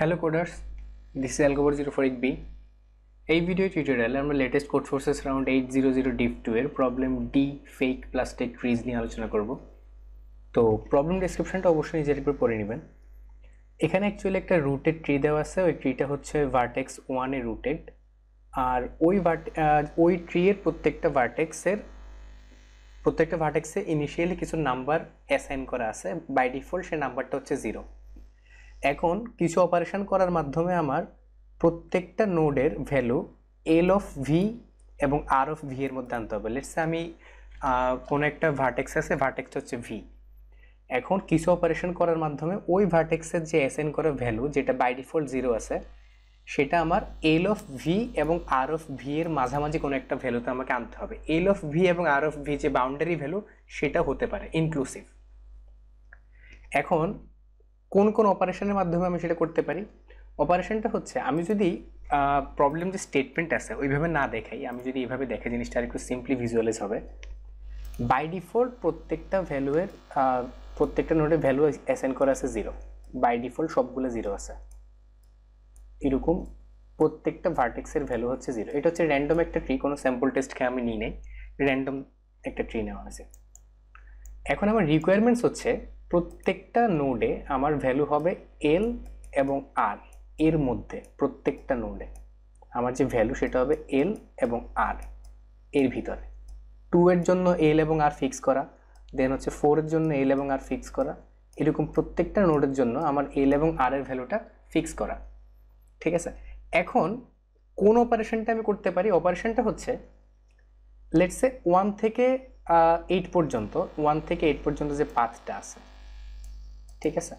hello coders Hello coders, this is B এই video টিউটোরিয়ালে আমরা latest Codeforces round eight zero zero div two এর problem D fake plastic trees নিয়ে আলোচনা করব তো প্রবলেম ডেসক্রিপশনটা অবশ্যই নিজের উপর পড়ে নেবেন এখানে অ্যাকচুয়ালি একটা রুটেড ট্রি দেওয়া আছে ওই ট্রিটা হচ্ছে ভার্টেক্স ওয়ানে রুটেড আর ওই ভার্ট ওই ট্রিয়ের প্রত্যেকটা ভার্টেক্সের প্রত্যেকটা ভার্টেক্সে ইনিশিয়ালি কিছু নাম্বার অ্যাসাইন করা আছে বাই ডিফল্ট সে নাম্বারটা হচ্ছে জিরো এখন কিছু অপারেশান করার মাধ্যমে আমার প্রত্যেকটা নোডের ভ্যালু এল অফ ভি এবং আর অফ ভি এর মধ্যে আনতে হবে লেটস আমি কোনো একটা ভার্টেক্স আছে ভার্টেক্স হচ্ছে ভি এখন কিছু অপারেশন করার মাধ্যমে ওই ভার্টেক্সের যে অ্যাসাইন করা ভ্যালু যেটা বাই ডিফল্ট জিরো আছে সেটা আমার এল অফ ভি এবং আর অফ ভি এর মাঝামাঝি কোনো একটা ভ্যালুতে আমাকে আনতে হবে এল অফ ভি এবং আর অফ ভি যে বাউন্ডারি ভ্যালু সেটা হতে পারে ইনক্লুসিভ এখন কোন কোন অপারেশনের মাধ্যমে আমি সেটা করতে পারি অপারেশনটা হচ্ছে আমি যদি প্রবলেম যে স্টেটমেন্ট আছে ওইভাবে না দেখাই আমি যদি এইভাবে দেখে জিনিসটা একটু সিম্পলি ভিজুয়ালাইজ হবে বাই ডিফল্ট প্রত্যেকটা ভ্যালুয়ের প্রত্যেকটা নোটে ভ্যালু অ্যাসাইন করা আছে জিরো বাই ডিফল্ট সবগুলো জিরো আছে এরকম প্রত্যেকটা ভার্টেক্সের ভ্যালু হচ্ছে জিরো এটা হচ্ছে র্যান্ডম একটা ট্রি কোনো স্যাম্পল টেস্ট খেয়ে আমি নিই নাই র্যান্ডম একটা ট্রি নেওয়া হয়েছে এখন আমার রিকোয়ারমেন্টস হচ্ছে প্রত্যেকটা নোডে আমার ভ্যালু হবে এল এবং আর এর মধ্যে প্রত্যেকটা নোডে আমার যে ভ্যালু সেটা হবে এল এবং আর এর ভিতরে টু এর জন্য এল এবং আর ফিক্স করা দেন হচ্ছে ফোরের জন্য এল এবং আর ফিক্স করা এরকম প্রত্যেকটা নোডের জন্য আমার এল এবং আর এর ভ্যালুটা ফিক্স করা ঠিক আছে এখন কোন অপারেশনটা আমি করতে পারি অপারেশনটা হচ্ছে লেটসে ওয়ান থেকে এইট পর্যন্ত ওয়ান থেকে এইট পর্যন্ত যে পাথটা আছে ঠিক আছে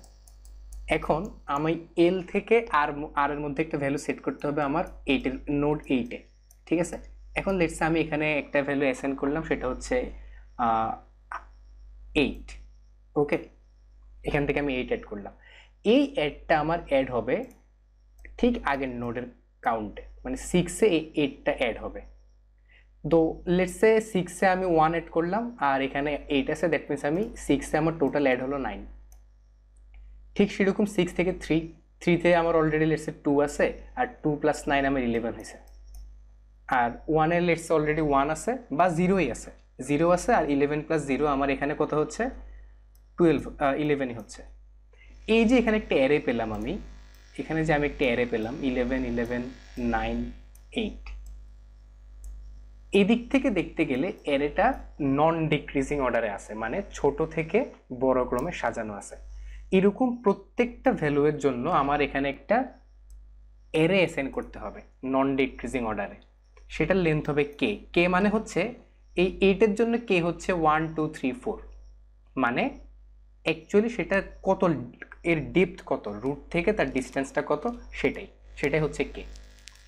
এখন আমি এল থেকে আর আর এর মধ্যে একটা ভ্যালু সেট করতে হবে আমার এইটের নোট এইটে ঠিক আছে এখন লেটসে আমি এখানে একটা ভ্যালু অ্যাসাইন করলাম সেটা হচ্ছে এইট ওকে এখান থেকে আমি এইট অ্যাড করলাম এই অ্যাডটা আমার অ্যাড হবে ঠিক আগের নোডের কাউন্টে মানে সিক্সে এই এইটটা অ্যাড হবে তো লেটসে সিক্সে আমি ওয়ান অ্যাড করলাম আর এখানে এইট আছে দ্যাট মিনস আমি সিক্সে আমার টোটাল অ্যাড হলো নাইন ঠিক সেরকম সিক্স থেকে থ্রি থ্রিতে আমার অলরেডি লেটসে টু আছে আর টু প্লাস নাইন আমার ইলেভেন হয়েছে আর ওয়ানের লেটসে অলরেডি ওয়ান আছে বা জিরোই আছে জিরো আছে আর ইলেভেন প্লাস জিরো আমার এখানে কত হচ্ছে টুয়েলভ ইলেভেনই হচ্ছে এই যে এখানে একটা অ্যারে পেলাম আমি এখানে যে আমি একটা অ্যারে পেলাম ইলেভেন ইলেভেন নাইন এইট এদিক থেকে দেখতে গেলে অ্যারেটা নন ডিক্রিজিং অর্ডারে আছে মানে ছোট থেকে বড় ক্রমে সাজানো আছে এরকম প্রত্যেকটা ভ্যালুয়ের জন্য আমার এখানে একটা এরে অ্যাসাইন করতে হবে নন ডিক্রিজিং অর্ডারে সেটার লেন্থ হবে কে কে মানে হচ্ছে এই এইটের জন্য কে হচ্ছে ওয়ান টু থ্রি ফোর মানে অ্যাকচুয়ালি সেটা কত এর ডেপথ কত রুট থেকে তার ডিস্টেন্সটা কত সেটাই সেটাই হচ্ছে কে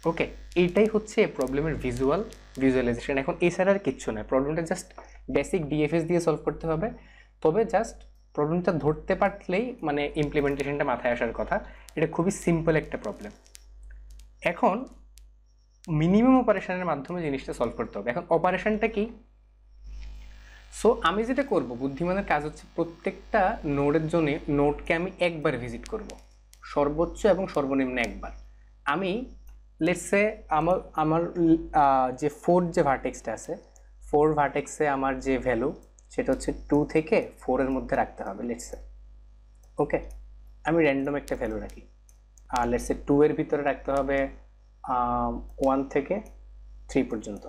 ওকে এইটাই হচ্ছে প্রবলেমের ভিজুয়াল ভিজুয়ালাইজেশন এখন এছাড়া আর কিচ্ছু নয় প্রবলেমটা জাস্ট বেসিক ডিএফএস দিয়ে সলভ করতে হবে তবে জাস্ট প্রবলেমটা ধরতে পারলেই মানে ইমপ্লিমেন্টেশনটা মাথায় আসার কথা এটা খুবই সিম্পল একটা প্রবলেম এখন মিনিমাম অপারেশনের মাধ্যমে জিনিসটা সলভ করতে হবে এখন অপারেশনটা কি সো আমি যেটা করব বুদ্ধিমানের কাজ হচ্ছে প্রত্যেকটা নোডের জন্য নোডকে আমি একবার ভিজিট করব সর্বোচ্চ এবং সর্বনিম্ন একবার আমি লেটসে আমার আমার যে ফোর যে ভার্টেক্সটা আছে ফোর ভার্টেক্সে আমার যে ভ্যালু সেটা হচ্ছে টু থেকে ফোরের মধ্যে রাখতে হবে লেটসে ওকে আমি র্যান্ডম একটা ভ্যালু রাখি আর লেটসে টু এর ভিতরে রাখতে হবে ওয়ান থেকে থ্রি পর্যন্ত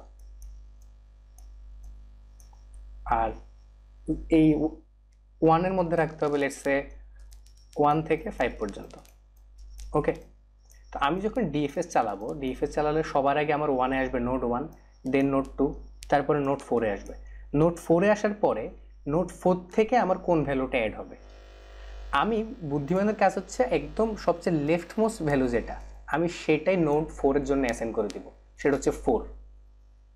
আর এই ওয়ানের মধ্যে রাখতে হবে লেটসে ওয়ান থেকে ফাইভ পর্যন্ত ওকে তো আমি যখন ডিএফএস চালাবো ডিএফএস চালালে সবার আগে আমার ওয়ানে আসবে node one then node two তারপরে নোট ফোরে আসবে নোট ফোরে আসার পরে নোট ফোর থেকে আমার কোন ভ্যালুটা অ্যাড হবে আমি বুদ্ধিমানের কাজ হচ্ছে একদম সবচেয়ে লেফট মোস্ট ভ্যালু যেটা আমি সেটাই নোট ফোরের জন্য অ্যাসেন্ড করে দিব সেটা হচ্ছে ফোর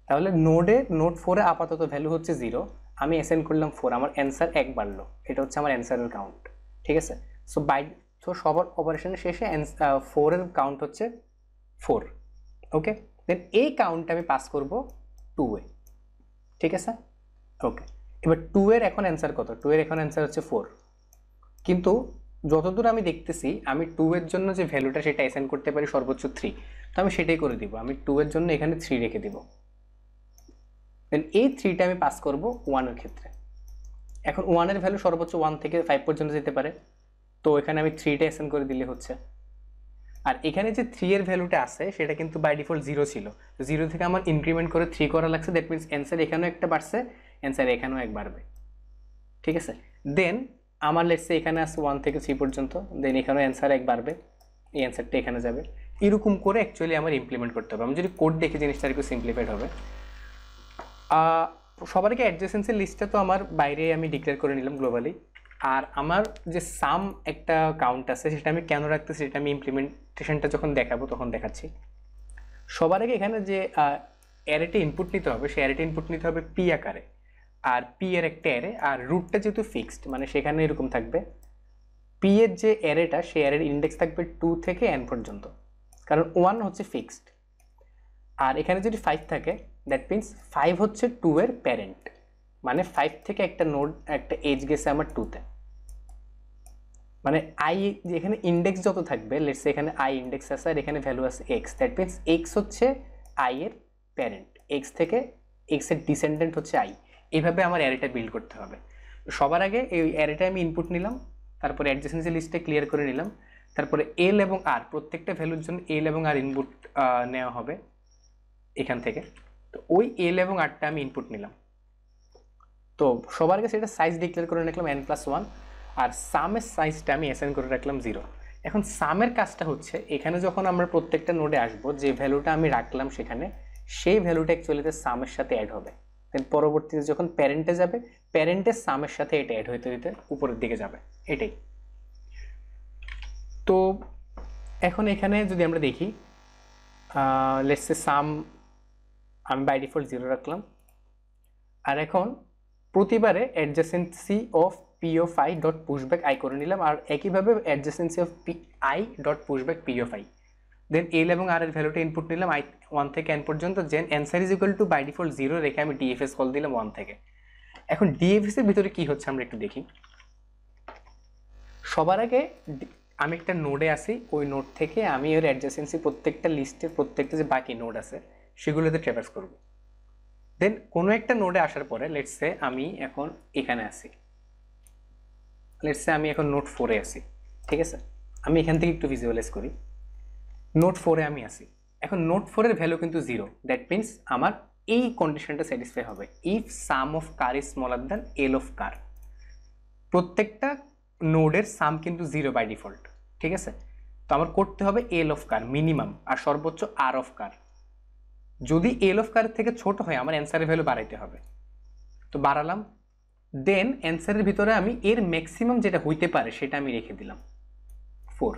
তাহলে নোডে নোট ফোরে আপাতত ভ্যালু হচ্ছে জিরো আমি অ্যাসেন্ড করলাম ফোর আমার অ্যান্সার এক বাড়লো এটা হচ্ছে আমার অ্যান্সারের কাউন্ট ঠিক আছে সো বাই সো সবার অপারেশনের শেষে ফোরের কাউন্ট হচ্ছে ফোর ওকে দেন এই কাউন্টটা আমি পাস করব টু ওয়ে ঠিক আছে ওকে এবার টু এর এখন অ্যান্সার কত টু এর এখন অ্যান্সার হচ্ছে ফোর কিন্তু যতদূর আমি দেখতেছি আমি টু এর জন্য যে ভ্যালুটা সেটা অ্যাসাইন করতে পারি সর্বোচ্চ থ্রি তো আমি সেটাই করে দিব আমি টু এর জন্য এখানে থ্রি রেখে দিব দেন এই থ্রিটা আমি পাস করব ওয়ানের ক্ষেত্রে এখন ওয়ানের ভ্যালু সর্বোচ্চ ওয়ান থেকে ফাইভ পর্যন্ত যেতে পারে তো এখানে আমি থ্রিটা অ্যাসাইন করে দিলে হচ্ছে আর এখানে যে থ্রি এর ভ্যালুটা আছে সেটা কিন্তু বাই ডিফল্ট জিরো ছিল জিরো থেকে আমার ইনক্রিমেন্ট করে থ্রি করা লাগছে দ্যাট মিনস অ্যান্সার এখানেও একটা বাড়ছে অ্যান্সার এখানেও এক বাড়বে ঠিক আছে দেন আমার লেটসে এখানে আসছে ওয়ান থেকে থ্রি পর্যন্ত দেন এখানেও অ্যান্সার এক বাড়বে এই অ্যান্সারটা এখানে যাবে এরকম করে অ্যাকচুয়ালি আমার ইমপ্লিমেন্ট করতে হবে আমি যদি কোড দেখে জিনিসটা একটু সিম্পলিফাইড হবে সবার আগে অ্যাডজেসেন্সের লিস্টটা তো আমার বাইরে আমি ডিক্লেয়ার করে নিলাম গ্লোবালি আর আমার যে সাম একটা কাউন্ট আছে সেটা আমি কেন রাখতেছি সেটা আমি ইমপ্লিমেন্টেশনটা যখন দেখাবো তখন দেখাচ্ছি সবার আগে এখানে যে অ্যারেটে ইনপুট নিতে হবে সেই অ্যারেটে ইনপুট নিতে হবে পি আকারে আর পি এর একটা অ্যারে আর রুটটা যেহেতু ফিক্সড মানে সেখানে এরকম থাকবে পি এর যে অ্যারেটা সেই অ্যারের ইন্ডেক্স থাকবে টু থেকে এন পর্যন্ত কারণ ওয়ান হচ্ছে ফিক্সড আর এখানে যদি ফাইভ থাকে দ্যাট মিন্স ফাইভ হচ্ছে টু এর প্যারেন্ট মানে ফাইভ থেকে একটা নোড একটা এজ গেছে আমার টুতে মানে আই এখানে ইন্ডেক্স যত থাকবে লেটস এখানে আই ইন্ডেক্স আছে আর এখানে ভ্যালু আছে এক্স দ্যাট মিন্স এক্স হচ্ছে আই এর প্যারেন্ট এক্স থেকে এক্সের ডিসেন্ডেন্ট হচ্ছে আই এভাবে আমার অ্যারেটা বিল্ড করতে হবে সবার আগে এই অ্যারেটা আমি ইনপুট নিলাম তারপরে অ্যাডজেসেন্সি লিস্টে ক্লিয়ার করে নিলাম তারপরে এল এবং আর প্রত্যেকটা ভ্যালুর জন্য এল এবং আর ইনপুট নেওয়া হবে এখান থেকে তো ওই এল এবং আরটা আমি ইনপুট নিলাম তো সবার আগে সেটা সাইজ ডিক্লেয়ার করে রাখলাম এন প্লাস ওয়ান আর সামের সাইজটা আমি অ্যাসাইন করে রাখলাম জিরো এখন সামের কাজটা হচ্ছে এখানে যখন আমরা প্রত্যেকটা নোডে আসব যে ভ্যালুটা আমি রাখলাম সেখানে সেই ভ্যালুটা অ্যাকচুয়ালিতে সামের সাথে অ্যাড হবে দেন পরবর্তীতে যখন প্যারেন্টে যাবে প্যারেন্টের সামের সাথে এটা অ্যাড হইতে হইতে উপরের দিকে যাবে এটাই তো এখন এখানে যদি আমরা দেখি লেটসে সাম আমি বাই ডিফল্ট জিরো রাখলাম আর এখন প্রতিবারে adjacency of P of I dot push back I করে নিলাম আর একইভাবে adjacency of P I dot push back P of I then L এবং আর এর ভ্যালুটা ইনপুট নিলাম আই ওয়ান থেকে এন পর্যন্ত then answer is equal to by default zero রেখে আমি ডিএফএস কল দিলাম ওয়ান থেকে এখন ডিএফএসের ভিতরে কি হচ্ছে আমরা একটু দেখি সবার আগে আমি একটা নোডে আসি ওই নোড থেকে আমি ওর অ্যাডজাসেন্সি প্রত্যেকটা লিস্টের প্রত্যেকটা যে বাকি নোড আছে সেগুলোতে ট্রেভার্স করব দেন কোনো একটা নোডে আসার পরে লেটসে আমি এখন এখানে আসি লেটসে আমি এখন নোট ফোরে আসি ঠিক আছে আমি এখান থেকে একটু ভিজুয়ালাইজ করি নোট ফোরে আমি আসি এখন নোট ফোরের ভ্যালু কিন্তু জিরো দ্যাট মিনস আমার এই কন্ডিশনটা স্যাটিসফাই হবে if sum of car is smaller than L of car প্রত্যেকটা নোডের সাম কিন্তু জিরো বাই ডিফল্ট ঠিক আছে তো আমার করতে হবে এল অফ কার মিনিমাম আর সর্বোচ্চ আর অফ কার যদি এল অফ কার থেকে ছোট হয় আমার অ্যান্সারের ভ্যালু বাড়াইতে হবে তো বাড়ালাম দেন অ্যান্সারের ভিতরে আমি এর ম্যাক্সিমাম যেটা হইতে পারে সেটা আমি রেখে দিলাম ফোর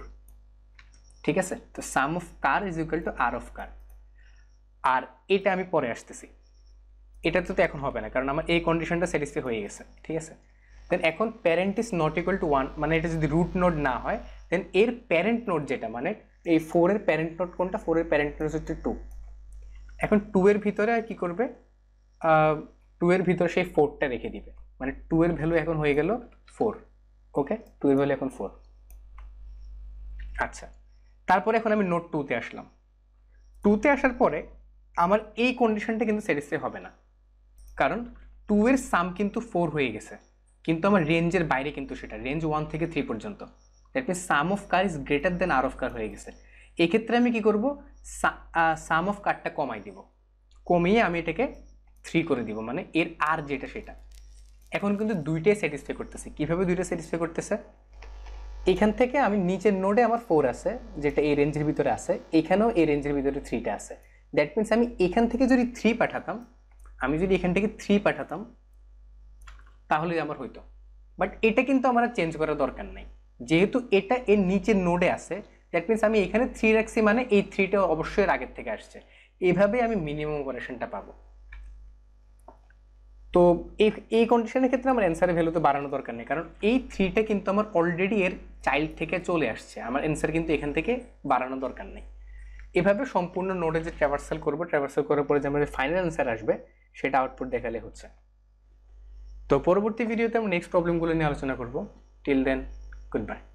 ঠিক আছে তো sum of car is equal to R of car আর এটা আমি পরে আসতেছি এটা তো এখন হবে না কারণ আমার এই কন্ডিশনটা স্যাটিসফাই হয়ে গেছে ঠিক আছে দেন এখন parent is not equal to one মানে এটা যদি রুট নোট না হয় দেন এর প্যারেন্ট নোট যেটা মানে এই ফোরের প্যারেন্ট নোট কোনটা ফোরের প্যারেন্ট নোট হচ্ছে টু এখন টু এর ভিতরে আর কি করবে টু এর ভিতরে সেই ফোরটা রেখে দিবে মানে টু এর ভ্যালু এখন হয়ে গেল ফোর ওকে টু এর ভ্যালু এখন ফোর আচ্ছা তারপরে এখন আমি নোট টুতে আসলাম টুতে আসার পরে আমার এই কন্ডিশনটা কিন্তু স্যাটিসফাই হবে না কারণ টু এর সাম কিন্তু ফোর হয়ে গেছে কিন্তু আমার রেঞ্জের বাইরে কিন্তু সেটা রেঞ্জ ওয়ান থেকে থ্রি পর্যন্ত that mean sum of car is greater than R of car হয়ে গেছে এক্ষেত্রে আমি কি করব সাম অফ কারটা কমাই দিব কমিয়ে আমি এটাকে থ্রি করে দিব মানে এর আর যেটা সেটা এখন কিন্তু দুইটাই স্যাটিসফাই করতেছে কীভাবে দুইটা স্যাটিসফাই করতেছে এখান থেকে আমি নিচের নোডে আমার ফোর আছে যেটা এই রেঞ্জের ভিতরে আছে এখানেও এই রেঞ্জের ভিতরে থ্রিটা আছে দ্যাট মিনস আমি এখান থেকে যদি থ্রি পাঠাতাম আমি যদি এখান থেকে থ্রি পাঠাতাম তাহলে আমার হইতো বাট এটা কিন্তু আমার চেঞ্জ করার দরকার নেই যেহেতু এটা এর নিচের নোডে আছে দ্যাট মিনস আমি এখানে থ্রি রাখছি মানে এই থ্রিটা অবশ্যই আগের থেকে আসছে এভাবে আমি মিনিমাম অপারেশনটা পাবো তো এই এই কন্ডিশনের ক্ষেত্রে আমার অ্যান্সারের ভ্যালু তো বাড়ানো দরকার নেই কারণ এই থ্রিটা কিন্তু আমার অলরেডি এর চাইল্ড থেকে চলে আসছে আমার অ্যান্সার কিন্তু এখান থেকে বাড়ানো দরকার নেই এভাবে সম্পূর্ণ নোটে যে ট্রাভার্সাল করবো ট্রাভার্সাল করার পরে যে আমার ফাইনাল অ্যান্সার আসবে সেটা আউটপুট দেখালে হচ্ছে তো পরবর্তী ভিডিওতে আমি নেক্সট প্রবলেমগুলো নিয়ে আলোচনা করবো টিল দেন গুড বাই